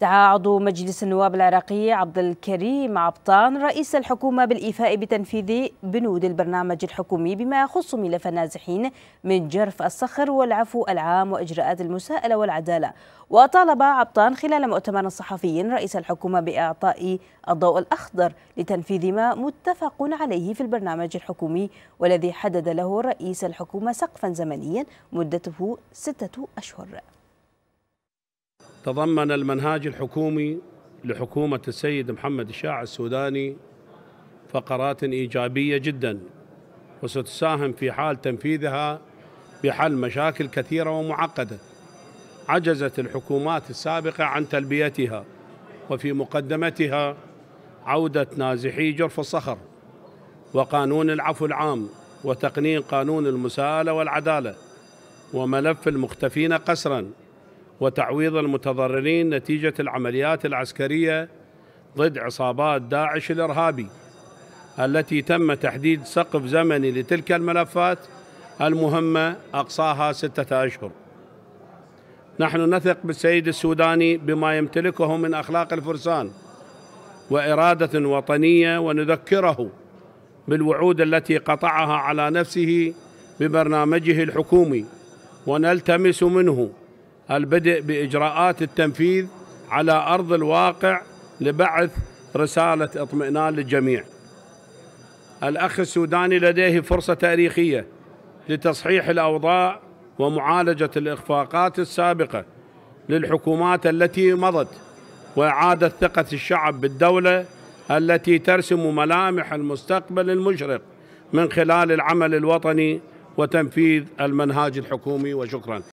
دعا عضو مجلس النواب العراقي عبد الكريم عبطان رئيس الحكومة بالإيفاء بتنفيذ بنود البرنامج الحكومي بما يخص ملف النازحين من جرف الصخر والعفو العام وإجراءات المساءلة والعدالة وطالب عبطان خلال مؤتمر صحفي رئيس الحكومة بإعطاء الضوء الأخضر لتنفيذ ما متفق عليه في البرنامج الحكومي والذي حدد له رئيس الحكومة سقفا زمنيا مدته ستة أشهر تضمن المنهاج الحكومي لحكومة السيد محمد الشاع السوداني فقرات إيجابية جدا وستساهم في حال تنفيذها بحل مشاكل كثيرة ومعقدة عجزت الحكومات السابقة عن تلبيتها وفي مقدمتها عودة نازحي جرف الصخر وقانون العفو العام وتقنين قانون المساءلة والعدالة وملف المختفين قسراً وتعويض المتضررين نتيجة العمليات العسكرية ضد عصابات داعش الإرهابي التي تم تحديد سقف زمني لتلك الملفات المهمة أقصاها ستة أشهر نحن نثق بالسيد السوداني بما يمتلكه من أخلاق الفرسان وإرادة وطنية ونذكره بالوعود التي قطعها على نفسه ببرنامجه الحكومي ونلتمس منه البدء بإجراءات التنفيذ على أرض الواقع لبعث رسالة اطمئنان للجميع الأخ السوداني لديه فرصة تاريخية لتصحيح الأوضاع ومعالجة الإخفاقات السابقة للحكومات التي مضت وإعادة ثقة الشعب بالدولة التي ترسم ملامح المستقبل المشرق من خلال العمل الوطني وتنفيذ المنهاج الحكومي وشكرا